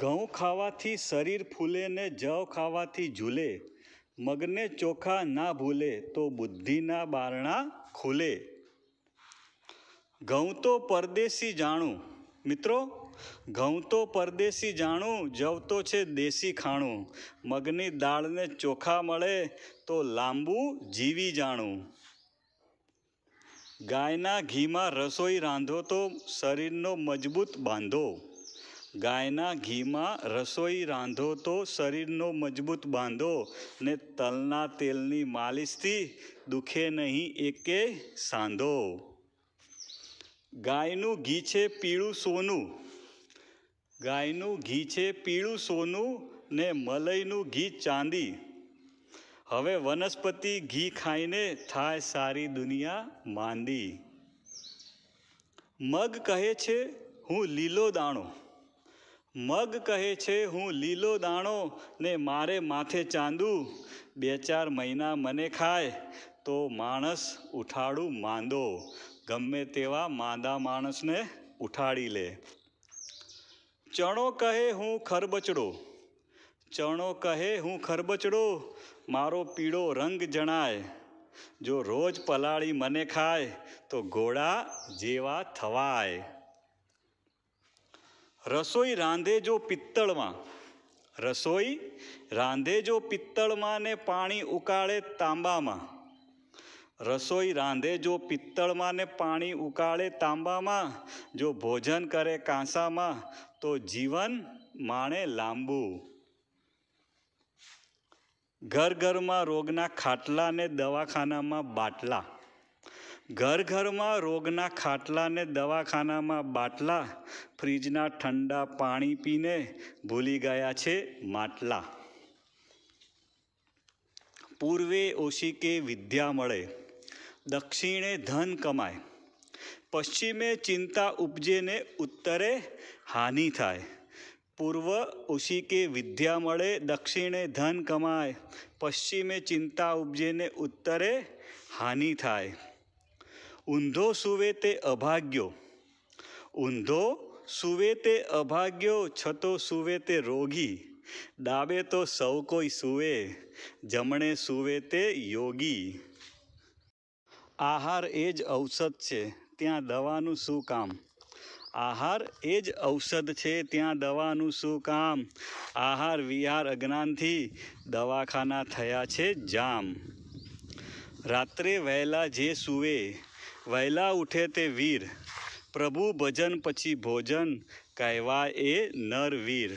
ઘઉં ખાવાથી શરીર ફૂલે ને જવ ખાવાથી ઝૂલે મગને ચોખા ના ભૂલે તો બુદ્ધિના બારણા ખુલે ઘઉં તો પરદેશી જાણું મિત્રો ઘઉં તો પરદેશી જાણું જવ તો છે દેશી ખાણું મગની દાળને ચોખા મળે તો લાંબુ જીવી જાણું ગાયના ઘીમાં રસોઈ રાંધો તો શરીરનો મજબૂત બાંધો ગાયના ઘીમાં રસોઈ રાંધો તો શરીરનો મજબૂત બાંધો ને તલના તેલની માલિશથી દુખે નહીં એકે સાંધો ગાયનું ઘી છે પીળું સોનું ગાયનું ઘી છે પીળું સોનું ને મલઈનું ઘી ચાંદી હવે વનસ્પતિ ઘી ખાઈને થાય સારી દુનિયા માંદી મગ કહે છે હું લીલો દાણો મગ કહે છે હું લીલો દાણો ને મારે માથે ચાંદું બે ચાર મહિના મને ખાય તો માણસ ઉઠાડું માંદો ગમે તેવા માંદા માણસને ઉઠાડી લે ચણો કહે હું ખરબચડો ચણો કહે હું ખરબચડો મારો પીળો રંગ જણાય જો રોજ પલાળી મને ખાય તો ઘોડા જેવા થવાય રસોઈ રાંધે જો પિત્તળમાં રસોઈ રાંધે જો પિત્તળમાં ને પાણી ઉકાળે તાંબામાં રસોઈ રાંધે જો પિત્તળમાં ને પાણી ઉકાળે તાંબામાં જો ભોજન કરે કાંસામાં તો જીવન માણે લાંબુ ઘર ઘરમાં રોગના ખાટલા ને દવાખાનામાં બાટલા ઘર ઘરમાં રોગના ખાટલાને દવાખાનામાં બાટલા ફ્રીજના ઠંડા પાણી પીને ભૂલી ગયા છે માટલા પૂર્વે ઓશિકે વિદ્યા મળે દક્ષિણે ધન કમાય પશ્ચિમે ચિંતા ઉપજે ને ઉત્તરે હાનિ થાય પૂર્વ ઉશિકે વિદ્યા મળે દક્ષિણે ધન કમાય પશ્ચિમે ચિંતા ઉપજેને ઉત્તરે હાનિ થાય ઊંધો સુવે તે અભાગ્યો ઊંધો સુવે તે અભાગ્યો છતો સુવે તે રોગી ડાબે તો સૌ કોઈ સુવે જમણે સુવે તે યોગી આહાર એ જ ઔષધ છે ત્યાં દવાનું શું કામ આહાર એ જ ઔષધ છે ત્યાં દવાનું શું કામ આહાર વિહાર અજ્ઞાનથી દવાખાના થયા છે જામ રાત્રે વહેલા જે સૂવે વહેલા ઉઠે તે વીર પ્રભુ ભજન પછી ભોજન કહેવા એ નરવીર